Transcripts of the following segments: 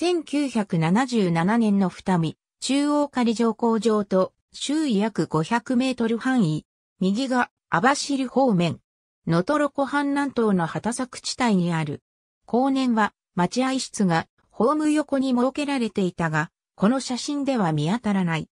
1977年の二見、中央仮乗降場と周囲約500メートル範囲、右が網走方面、トロ湖畔南東の畑作地帯にある。後年は待合室がホーム横に設けられていたが、この写真では見当たらない。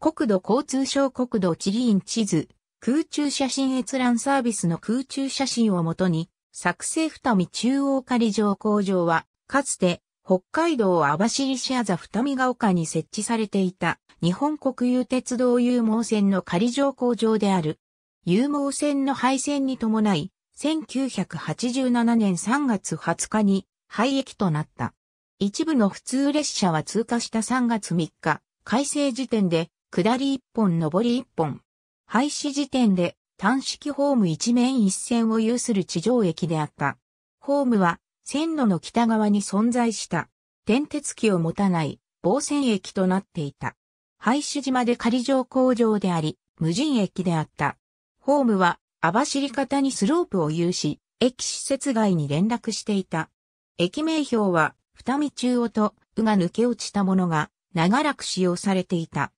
国土交通省国土地理院地図、空中写真閲覧サービスの空中写真をもとに、作成二見中央仮乗降場は、かつて北海道網走市あざ二見ヶ丘に設置されていた日本国有鉄道有毛線の仮乗工場である。有毛線の廃線に伴い、1987年3月20日に廃駅となった。一部の普通列車は通過した3月3日、改正時点で、下り1本上り1本。廃止時点で、単式ホーム一面一線を有する地上駅であった。ホームは、線路の北側に存在した電鉄機を持たない防線駅となっていた。廃止島で仮乗工場であり、無人駅であった。ホームは網走方にスロープを有し、駅施設外に連絡していた。駅名標は、二見中央と、うが抜け落ちたものが、長らく使用されていた。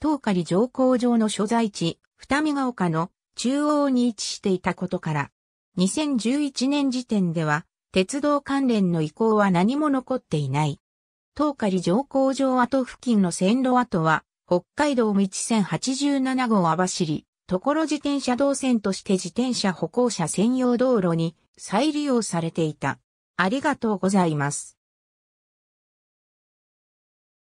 東仮乗工場の所在地、二見ヶ丘の中央に位置していたことから、2011年時点では、鉄道関連の遺構は何も残っていない。東仮上工場跡付近の線路跡は、北海道道線87号網走、ところ自転車道線として自転車歩行者専用道路に再利用されていた。ありがとうございます。